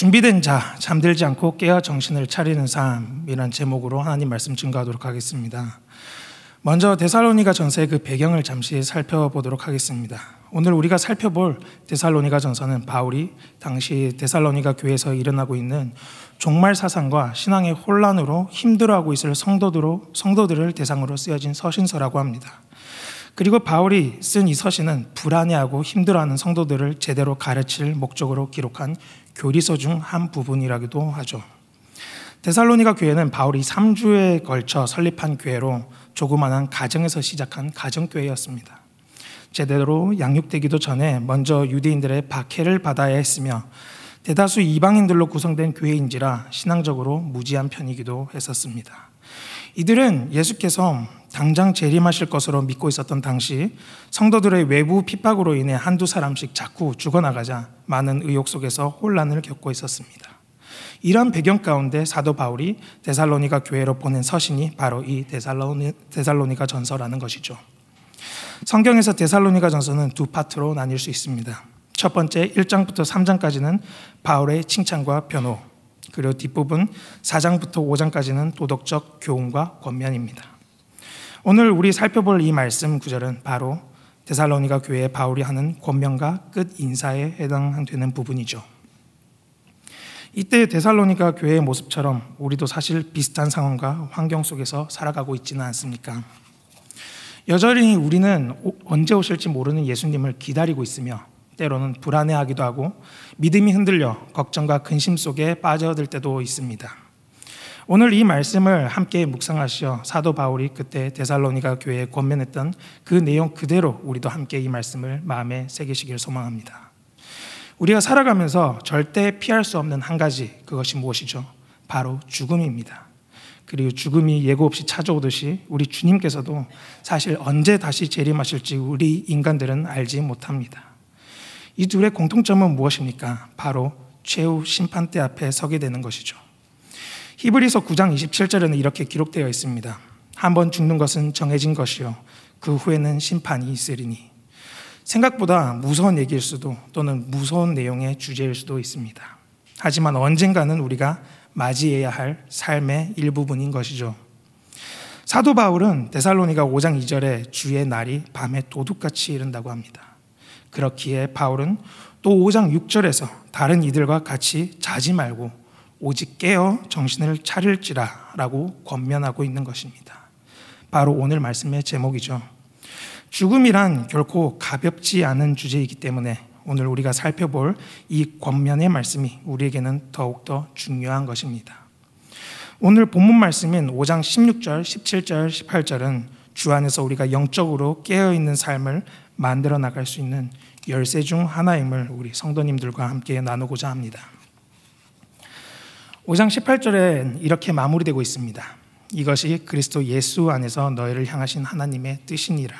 준비된 자, 잠들지 않고 깨어 정신을 차리는 삶이란 제목으로 하나님 말씀 증거하도록 하겠습니다. 먼저 데살로니가 전서의 그 배경을 잠시 살펴보도록 하겠습니다. 오늘 우리가 살펴볼 데살로니가 전서는 바울이 당시 데살로니가 교회에서 일어나고 있는 종말 사상과 신앙의 혼란으로 힘들어하고 있을 성도들로, 성도들을 대상으로 쓰여진 서신서라고 합니다. 그리고 바울이 쓴 이 서신은 불안해하고 힘들어하는 성도들을 제대로 가르칠 목적으로 기록한 교리서 중 한 부분이라기도 하죠. 데살로니가 교회는 바울이 3주에 걸쳐 설립한 교회로 조그마한 가정에서 시작한 가정교회였습니다. 제대로 양육되기도 전에 먼저 유대인들의 박해를 받아야 했으며 대다수 이방인들로 구성된 교회인지라 신앙적으로 무지한 편이기도 했었습니다. 이들은 예수께서 당장 재림하실 것으로 믿고 있었던 당시 성도들의 외부 핍박으로 인해 한두 사람씩 자꾸 죽어나가자 많은 의혹 속에서 혼란을 겪고 있었습니다. 이런 배경 가운데 사도 바울이 데살로니가 교회로 보낸 서신이 바로 이 데살로니, 데살로니가 전서라는 것이죠. 성경에서 데살로니가 전서는 두 파트로 나뉠 수 있습니다. 첫 번째 1장부터 3장까지는 바울의 칭찬과 변호, 그리고 뒷부분 4장부터 5장까지는 도덕적 교훈과 권면입니다. 오늘 우리 살펴볼 이 말씀 구절은 바로 데살로니가 교회 바울이 하는 권면과 끝 인사에 해당되는 부분이죠. 이때 데살로니가 교회의 모습처럼 우리도 사실 비슷한 상황과 환경 속에서 살아가고 있지는 않습니까? 여전히 우리는 언제 오실지 모르는 예수님을 기다리고 있으며 때로는 불안해하기도 하고 믿음이 흔들려 걱정과 근심 속에 빠져들 때도 있습니다. 오늘 이 말씀을 함께 묵상하시어 사도 바울이 그때 데살로니가 교회에 권면했던 그 내용 그대로 우리도 함께 이 말씀을 마음에 새기시길 소망합니다. 우리가 살아가면서 절대 피할 수 없는 한 가지 그것이 무엇이죠? 바로 죽음입니다. 그리고 죽음이 예고 없이 찾아오듯이 우리 주님께서도 사실 언제 다시 재림하실지 우리 인간들은 알지 못합니다. 이 둘의 공통점은 무엇입니까? 바로 최후 심판대 앞에 서게 되는 것이죠. 히브리서 9장 27절에는 이렇게 기록되어 있습니다. 한번 죽는 것은 정해진 것이요. 그 후에는 심판이 있으리니. 생각보다 무서운 얘기일 수도 또는 무서운 내용의 주제일 수도 있습니다. 하지만 언젠가는 우리가 맞이해야 할 삶의 일부분인 것이죠. 사도 바울은 데살로니가 5장 2절에 주의 날이 밤에 도둑같이 이른다고 합니다. 그렇기에 바울은 또 5장 6절에서 다른 이들과 같이 자지 말고 오직 깨어 정신을 차릴지라라고 권면하고 있는 것입니다. 바로 오늘 말씀의 제목이죠. 죽음이란 결코 가볍지 않은 주제이기 때문에 오늘 우리가 살펴볼 이 권면의 말씀이 우리에게는 더욱더 중요한 것입니다. 오늘 본문 말씀인 5장 16절, 17절, 18절은 주 안에서 우리가 영적으로 깨어 있는 삶을 만들어 나갈 수 있는 열쇠 중 하나임을 우리 성도님들과 함께 나누고자 합니다. 5장 18절엔 이렇게 마무리되고 있습니다. 이것이 그리스도 예수 안에서 너희를 향하신 하나님의 뜻이니라.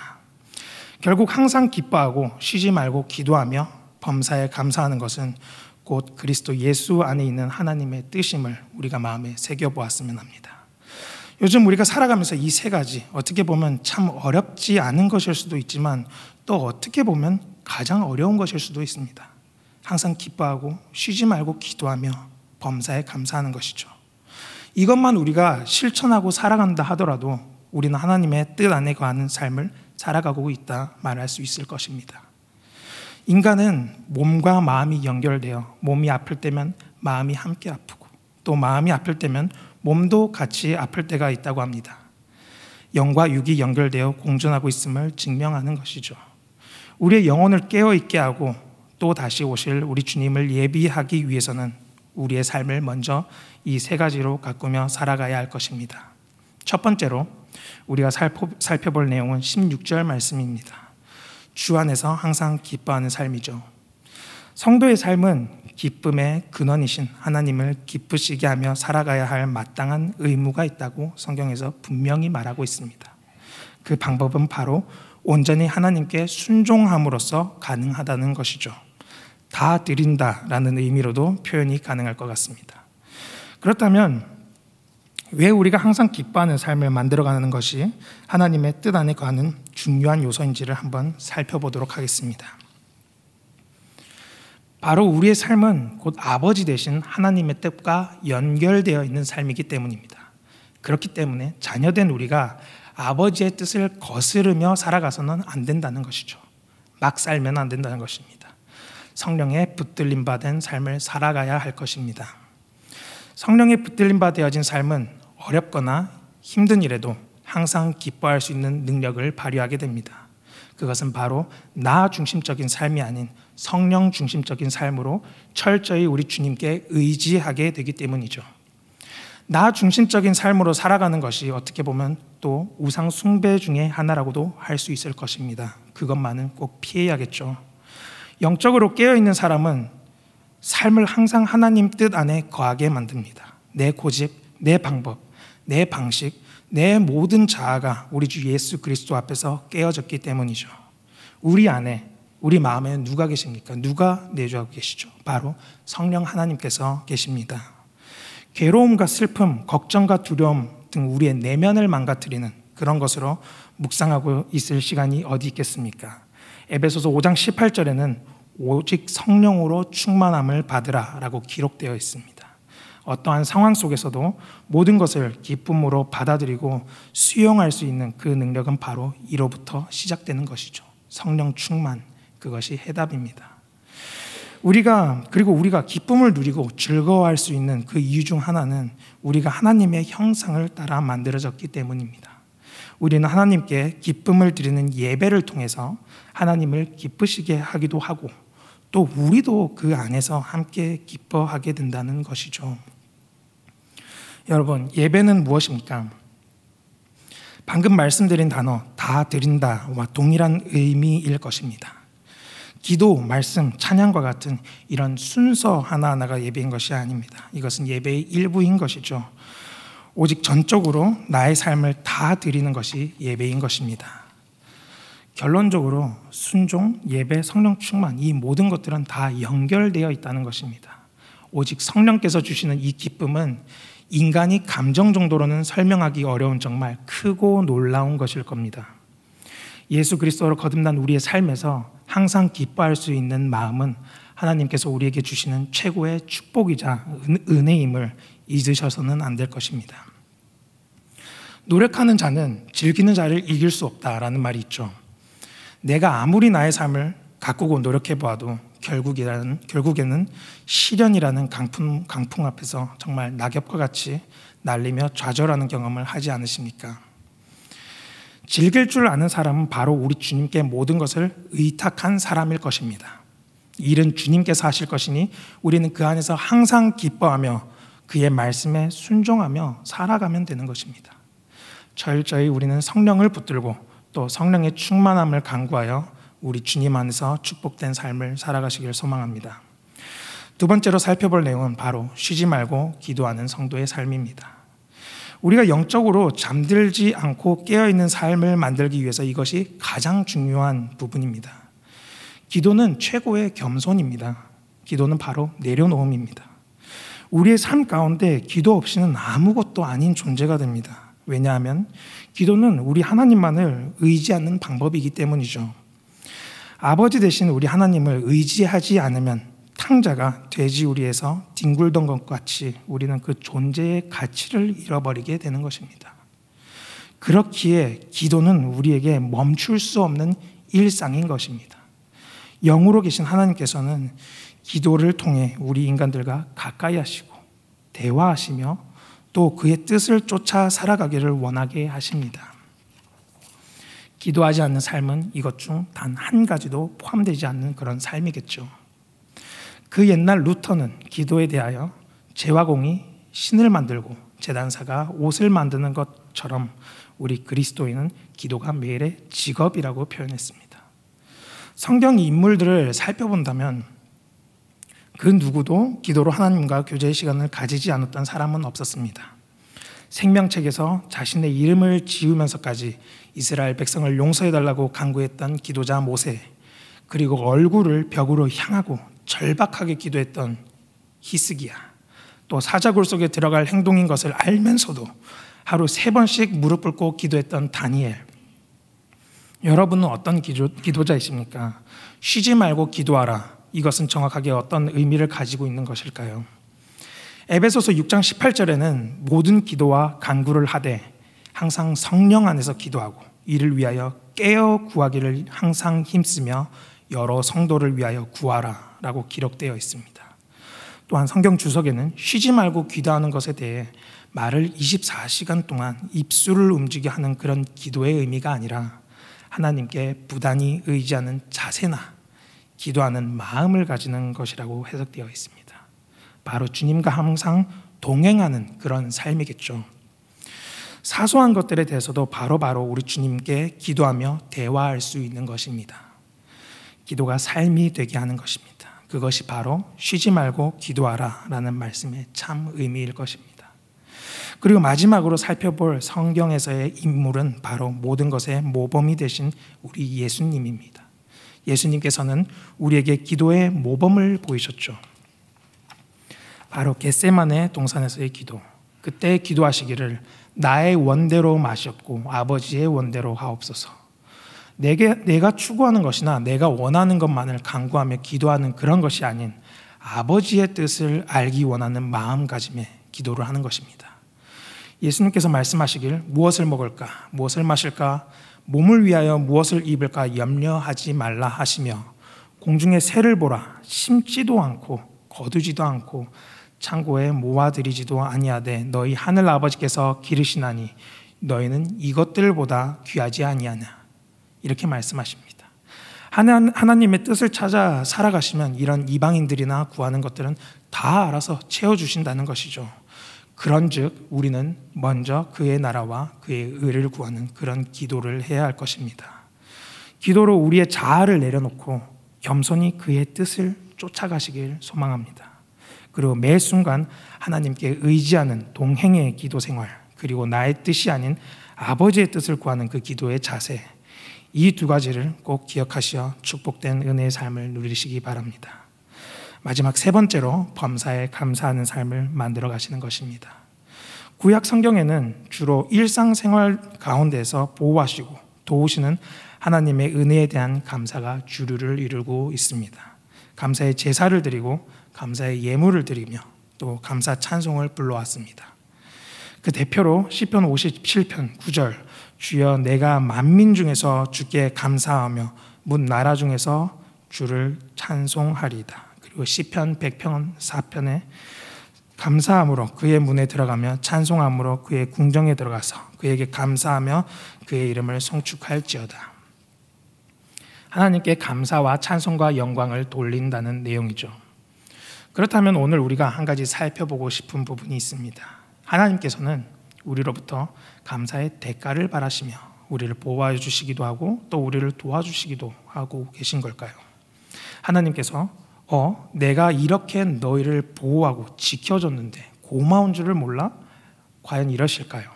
결국 항상 기뻐하고 쉬지 말고 기도하며 범사에 감사하는 것은 곧 그리스도 예수 안에 있는 하나님의 뜻임을 우리가 마음에 새겨보았으면 합니다. 요즘 우리가 살아가면서 이 세 가지 어떻게 보면 참 어렵지 않은 것일 수도 있지만 또 어떻게 보면 가장 어려운 것일 수도 있습니다. 항상 기뻐하고 쉬지 말고 기도하며 범사에 감사하는 것이죠. 이것만 우리가 실천하고 살아간다 하더라도 우리는 하나님의 뜻 안에 거하는 삶을 살아가고 있다 말할 수 있을 것입니다. 인간은 몸과 마음이 연결되어 몸이 아플 때면 마음이 함께 아프고 또 마음이 아플 때면 몸도 같이 아플 때가 있다고 합니다. 영과 육이 연결되어 공존하고 있음을 증명하는 것이죠. 우리의 영혼을 깨어있게 하고 또 다시 오실 우리 주님을 예비하기 위해서는 우리의 삶을 먼저 이 세 가지로 가꾸며 살아가야 할 것입니다. 첫 번째로 우리가 살펴볼 내용은 16절 말씀입니다. 주 안에서 항상 기뻐하는 삶이죠. 성도의 삶은 기쁨의 근원이신 하나님을 기쁘시게 하며 살아가야 할 마땅한 의무가 있다고 성경에서 분명히 말하고 있습니다. 그 방법은 바로 온전히 하나님께 순종함으로써 가능하다는 것이죠. 다 드린다 라는 의미로도 표현이 가능할 것 같습니다. 그렇다면 왜 우리가 항상 기뻐하는 삶을 만들어가는 것이 하나님의 뜻 안에 가는 중요한 요소인지를 한번 살펴보도록 하겠습니다. 바로 우리의 삶은 곧 아버지 대신 하나님의 뜻과 연결되어 있는 삶이기 때문입니다. 그렇기 때문에 자녀된 우리가 아버지의 뜻을 거스르며 살아가서는 안 된다는 것이죠. 막 살면 안 된다는 것입니다. 성령에 붙들림 받은 삶을 살아가야 할 것입니다. 성령에 붙들림 받아진 삶은 어렵거나 힘든 일에도 항상 기뻐할 수 있는 능력을 발휘하게 됩니다. 그것은 바로 나 중심적인 삶이 아닌 성령 중심적인 삶으로 철저히 우리 주님께 의지하게 되기 때문이죠. 나 중심적인 삶으로 살아가는 것이 어떻게 보면 또 우상 숭배 중의 하나라고도 할 수 있을 것입니다. 그것만은 꼭 피해야겠죠. 영적으로 깨어있는 사람은 삶을 항상 하나님 뜻 안에 거하게 만듭니다. 내 고집, 내 방법, 내 방식, 내 모든 자아가 우리 주 예수 그리스도 앞에서 깨어졌기 때문이죠. 우리 안에 우리 마음에 누가 계십니까? 누가 내주하고 계시죠? 바로 성령 하나님께서 계십니다. 괴로움과 슬픔, 걱정과 두려움 등 우리의 내면을 망가뜨리는 그런 것으로 묵상하고 있을 시간이 어디 있겠습니까? 에베소서 5장 18절에는 오직 성령으로 충만함을 받으라라고 기록되어 있습니다. 어떠한 상황 속에서도 모든 것을 기쁨으로 받아들이고 수용할 수 있는 그 능력은 바로 이로부터 시작되는 것이죠. 성령 충만 그것이 해답입니다. 우리가 그리고 우리가 기쁨을 누리고 즐거워할 수 있는 그 이유 중 하나는 우리가 하나님의 형상을 따라 만들어졌기 때문입니다. 우리는 하나님께 기쁨을 드리는 예배를 통해서 하나님을 기쁘시게 하기도 하고 또 우리도 그 안에서 함께 기뻐하게 된다는 것이죠. 여러분, 예배는 무엇입니까? 방금 말씀드린 단어 다 드린다와 동일한 의미일 것입니다. 기도, 말씀, 찬양과 같은 이런 순서 하나하나가 예배인 것이 아닙니다. 이것은 예배의 일부인 것이죠. 오직 전적으로 나의 삶을 다 드리는 것이 예배인 것입니다. 결론적으로 순종, 예배, 성령 충만 이 모든 것들은 다 연결되어 있다는 것입니다. 오직 성령께서 주시는 이 기쁨은 인간이 감정 정도로는 설명하기 어려운 정말 크고 놀라운 것일 겁니다. 예수 그리스도로 거듭난 우리의 삶에서 항상 기뻐할 수 있는 마음은 하나님께서 우리에게 주시는 최고의 축복이자 은혜임을 잊으셔서는 안 될 것입니다. 노력하는 자는 즐기는 자를 이길 수 없다라는 말이 있죠. 내가 아무리 나의 삶을 가꾸고 노력해 보아도 결국이라는 결국에는 시련이라는 강풍 강풍 앞에서 정말 낙엽과 같이 날리며 좌절하는 경험을 하지 않으십니까? 즐길 줄 아는 사람은 바로 우리 주님께 모든 것을 의탁한 사람일 것입니다. 일은 주님께서 하실 것이니 우리는 그 안에서 항상 기뻐하며 그의 말씀에 순종하며 살아가면 되는 것입니다. 철저히 우리는 성령을 붙들고 또 성령의 충만함을 간구하여 우리 주님 안에서 축복된 삶을 살아가시길 소망합니다. 두 번째로 살펴볼 내용은 바로 쉬지 말고 기도하는 성도의 삶입니다. 우리가 영적으로 잠들지 않고 깨어있는 삶을 만들기 위해서 이것이 가장 중요한 부분입니다. 기도는 최고의 겸손입니다. 기도는 바로 내려놓음입니다. 우리의 삶 가운데 기도 없이는 아무것도 아닌 존재가 됩니다. 왜냐하면 기도는 우리 하나님만을 의지하는 방법이기 때문이죠. 아버지 대신 우리 하나님을 의지하지 않으면 탕자가 돼지우리에서 뒹굴던 것 같이 우리는 그 존재의 가치를 잃어버리게 되는 것입니다. 그렇기에 기도는 우리에게 멈출 수 없는 일상인 것입니다. 영으로 계신 하나님께서는 기도를 통해 우리 인간들과 가까이 하시고 대화하시며 또 그의 뜻을 쫓아 살아가기를 원하게 하십니다. 기도하지 않는 삶은 이것 중 단 한 가지도 포함되지 않는 그런 삶이겠죠. 그 옛날 루터는 기도에 대하여 죄와 공이 신을 만들고 재단사가 옷을 만드는 것처럼 우리 그리스도인은 기도가 매일의 직업이라고 표현했습니다. 성경 인물들을 살펴본다면 그 누구도 기도로 하나님과 교제의 시간을 가지지 않았던 사람은 없었습니다. 생명책에서 자신의 이름을 지으면서까지 이스라엘 백성을 용서해달라고 강구했던 기도자 모세, 그리고 얼굴을 벽으로 향하고 절박하게 기도했던 히스기야. 또 사자굴 속에 들어갈 행동인 것을 알면서도 하루 세 번씩 무릎 꿇고 기도했던 다니엘. 여러분은 어떤 기도, 기도자이십니까? 쉬지 말고 기도하라. 이것은 정확하게 어떤 의미를 가지고 있는 것일까요? 에베소서 6장 18절에는 모든 기도와 간구를 하되 항상 성령 안에서 기도하고 이를 위하여 깨어 구하기를 항상 힘쓰며 여러 성도를 위하여 구하라 라고 기록되어 있습니다. 또한 성경 주석에는 쉬지 말고 기도하는 것에 대해 말을 24시간 동안 입술을 움직여 하는 그런 기도의 의미가 아니라 하나님께 부단히 의지하는 자세나 기도하는 마음을 가지는 것이라고 해석되어 있습니다. 바로 주님과 항상 동행하는 그런 삶이겠죠. 사소한 것들에 대해서도 바로바로 바로 우리 주님께 기도하며 대화할 수 있는 것입니다. 기도가 삶이 되게 하는 것입니다. 그것이 바로 쉬지 말고 기도하라 라는 말씀의 참 의미일 것입니다. 그리고 마지막으로 살펴볼 성경에서의 인물은 바로 모든 것의 모범이 되신 우리 예수님입니다. 예수님께서는 우리에게 기도의 모범을 보이셨죠. 바로 겟세만의 동산에서의 기도. 그때 기도하시기를 나의 원대로 마셨고 아버지의 원대로 하옵소서. 내게, 내가 추구하는 것이나 내가 원하는 것만을 강구하며 기도하는 그런 것이 아닌 아버지의 뜻을 알기 원하는 마음가짐에 기도를 하는 것입니다. 예수님께서 말씀하시길 무엇을 먹을까, 무엇을 마실까, 몸을 위하여 무엇을 입을까 염려하지 말라 하시며 공중의 새를 보라 심지도 않고 거두지도 않고 창고에 모아들이지도 아니하되 너희 하늘 아버지께서 기르시나니 너희는 이것들보다 귀하지 아니하냐 이렇게 말씀하십니다. 하나, 하나님의 뜻을 찾아 살아가시면 이런 이방인들이나 구하는 것들은 다 알아서 채워주신다는 것이죠. 그런즉 우리는 먼저 그의 나라와 그의 의를 구하는 그런 기도를 해야 할 것입니다. 기도로 우리의 자아를 내려놓고 겸손히 그의 뜻을 쫓아가시길 소망합니다. 그리고 매 순간 하나님께 의지하는 동행의 기도 생활, 그리고 나의 뜻이 아닌 아버지의 뜻을 구하는 그 기도의 자세, 이두 가지를 꼭 기억하시어 축복된 은혜의 삶을 누리시기 바랍니다. 마지막 세 번째로 범사에 감사하는 삶을 만들어 가시는 것입니다. 구약 성경에는 주로 일상생활 가운데서 보호하시고 도우시는 하나님의 은혜에 대한 감사가 주류를 이루고 있습니다. 감사의 제사를 드리고 감사의 예물을 드리며 또 감사 찬송을 불러왔습니다. 그 대표로 시편 57편 9절 주여 내가 만민 중에서 주께 감사하며 문 나라 중에서 주를 찬송하리다. 그리고 시편 100편 4편에 감사함으로 그의 문에 들어가며 찬송함으로 그의 궁정에 들어가서 그에게 감사하며 그의 이름을 송축할지어다. 하나님께 감사와 찬송과 영광을 돌린다는 내용이죠. 그렇다면 오늘 우리가 한 가지 살펴보고 싶은 부분이 있습니다. 하나님께서는 우리로부터 감사의 대가를 바라시며 우리를 보호해 주시기도 하고 또 우리를 도와주시기도 하고 계신 걸까요? 하나님께서 어 내가 이렇게 너희를 보호하고 지켜줬는데 고마운 줄을 몰라 과연 이러실까요?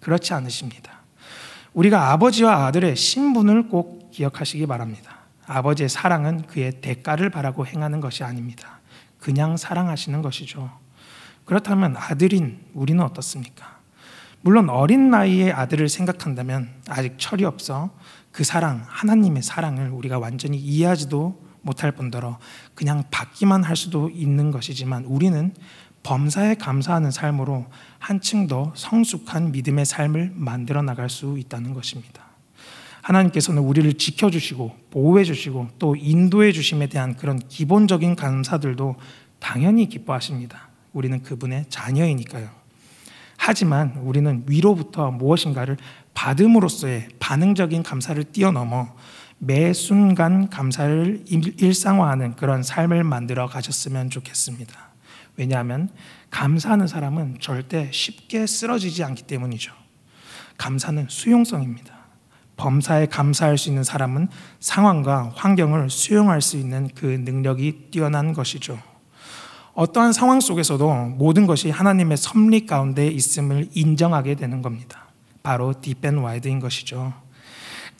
그렇지 않으십니다. 우리가 아버지와 아들의 신분을 꼭 기억하시기 바랍니다. 아버지의 사랑은 그의 대가를 바라고 행하는 것이 아닙니다. 그냥 사랑하시는 것이죠. 그렇다면 아들인 우리는 어떻습니까? 물론 어린 나이의 아들을 생각한다면 아직 철이 없어 그 사랑, 하나님의 사랑을 우리가 완전히 이해하지도 못할 뿐더러 그냥 받기만 할 수도 있는 것이지만 우리는 범사에 감사하는 삶으로 한층 더 성숙한 믿음의 삶을 만들어 나갈 수 있다는 것입니다. 하나님께서는 우리를 지켜주시고 보호해주시고 또 인도해주심에 대한 그런 기본적인 감사들도 당연히 기뻐하십니다. 우리는 그분의 자녀이니까요. 하지만 우리는 위로부터 무엇인가를 받음으로써의 반응적인 감사를 뛰어넘어 매 순간 감사를 일상화하는 그런 삶을 만들어 가셨으면 좋겠습니다. 왜냐하면 감사하는 사람은 절대 쉽게 쓰러지지 않기 때문이죠. 감사는 수용성입니다. 범사에 감사할 수 있는 사람은 상황과 환경을 수용할 수 있는 그 능력이 뛰어난 것이죠. 어떠한 상황 속에서도 모든 것이 하나님의 섭리 가운데 있음을 인정하게 되는 겁니다. 바로 딥앤 와이드인 것이죠.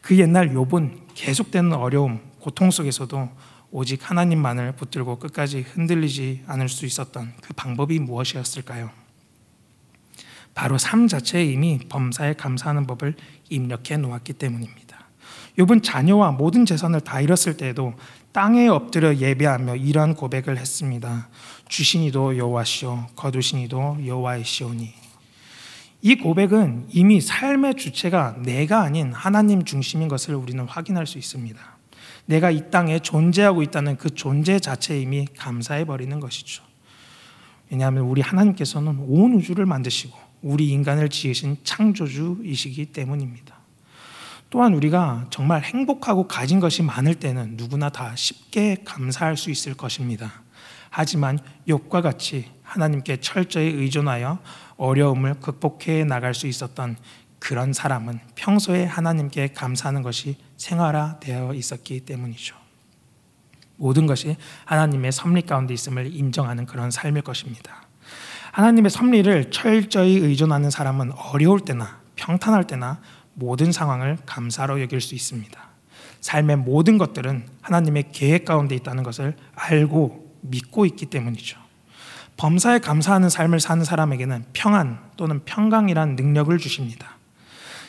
그 옛날 욥은 계속되는 어려움, 고통 속에서도 오직 하나님만을 붙들고 끝까지 흔들리지 않을 수 있었던 그 방법이 무엇이었을까요? 바로 삶 자체에 이미 범사에 감사하는 법을 입력해 놓았기 때문입니다. 욥은 자녀와 모든 재산을 다 잃었을 때에도 땅에 엎드려 예배하며 이러한 고백을 했습니다. 주신이도 여호와시오 거두신이도 여호와이시오니 이 고백은 이미 삶의 주체가 내가 아닌 하나님 중심인 것을 우리는 확인할 수 있습니다. 내가 이 땅에 존재하고 있다는 그 존재 자체 이미 감사해 버리는 것이죠. 왜냐하면 우리 하나님께서는 온 우주를 만드시고 우리 인간을 지으신 창조주이시기 때문입니다. 또한 우리가 정말 행복하고 가진 것이 많을 때는 누구나 다 쉽게 감사할 수 있을 것입니다. 하지만 욥과 같이 하나님께 철저히 의존하여 어려움을 극복해 나갈 수 있었던 그런 사람은 평소에 하나님께 감사하는 것이 생활화되어 있었기 때문이죠. 모든 것이 하나님의 섭리 가운데 있음을 인정하는 그런 삶일 것입니다. 하나님의 섭리를 철저히 의존하는 사람은 어려울 때나 평탄할 때나 모든 상황을 감사로 여길 수 있습니다. 삶의 모든 것들은 하나님의 계획 가운데 있다는 것을 알고 믿고 있기 때문이죠. 범사에 감사하는 삶을 사는 사람에게는 평안 또는 평강이란 능력을 주십니다.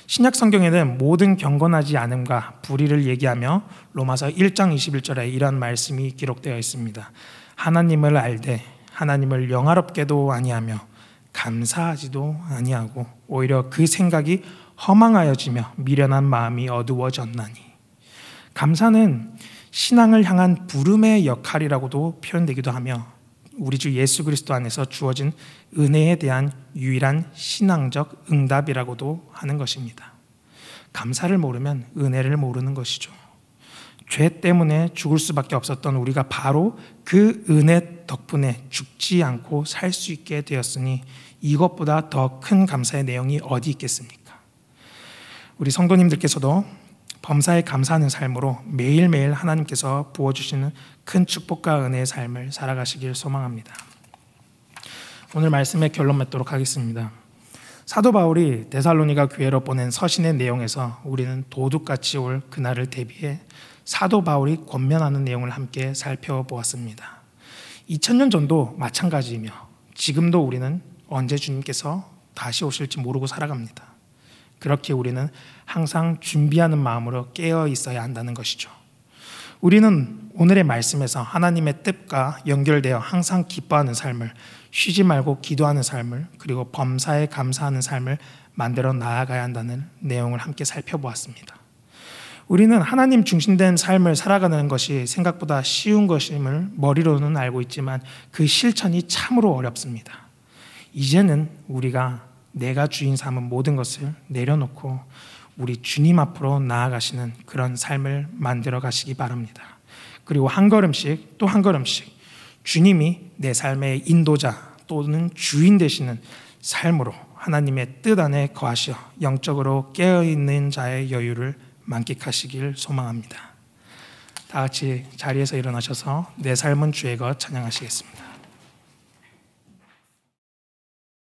신약 성경에는 모든 경건하지 않음과 불의를 얘기하며 로마서 1장 21절에 이런 말씀이 기록되어 있습니다. 하나님을 알되 하나님을 영화롭게도 아니하며 감사하지도 아니하고 오히려 그 생각이 허망하여지며 미련한 마음이 어두워졌나니. 감사는 신앙을 향한 부름의 역할이라고도 표현되기도 하며 우리 주 예수 그리스도 안에서 주어진 은혜에 대한 유일한 신앙적 응답이라고도 하는 것입니다. 감사를 모르면 은혜를 모르는 것이죠. 죄 때문에 죽을 수밖에 없었던 우리가 바로 그 은혜 덕분에 죽지 않고 살 수 있게 되었으니 이것보다 더 큰 감사의 내용이 어디 있겠습니까? 우리 성도님들께서도 범사에 감사하는 삶으로 매일매일 하나님께서 부어주시는 큰 축복과 은혜의 삶을 살아가시길 소망합니다. 오늘 말씀의 결론 맺도록 하겠습니다. 사도 바울이 데살로니가 교회로 보낸 서신의 내용에서 우리는 도둑같이 올 그날을 대비해 사도 바울이 권면하는 내용을 함께 살펴보았습니다. 2000년 전도 마찬가지이며 지금도 우리는 언제 주님께서 다시 오실지 모르고 살아갑니다. 그렇게 우리는 항상 준비하는 마음으로 깨어 있어야 한다는 것이죠. 우리는 오늘의 말씀에서 하나님의 뜻과 연결되어 항상 기뻐하는 삶을 쉬지 말고 기도하는 삶을 그리고 범사에 감사하는 삶을 만들어 나아가야 한다는 내용을 함께 살펴보았습니다. 우리는 하나님 중심된 삶을 살아가는 것이 생각보다 쉬운 것임을 머리로는 알고 있지만 그 실천이 참으로 어렵습니다. 이제는 우리가 내가 주인 삼은 모든 것을 내려놓고 우리 주님 앞으로 나아가시는 그런 삶을 만들어 가시기 바랍니다. 그리고 한 걸음씩 또 한 걸음씩 주님이 내 삶의 인도자 또는 주인 되시는 삶으로 하나님의 뜻 안에 거하시어 영적으로 깨어있는 자의 여유를 만끽하시길 소망합니다. 다 같이 자리에서 일어나셔서 내 삶은 주의 것 찬양하시겠습니다.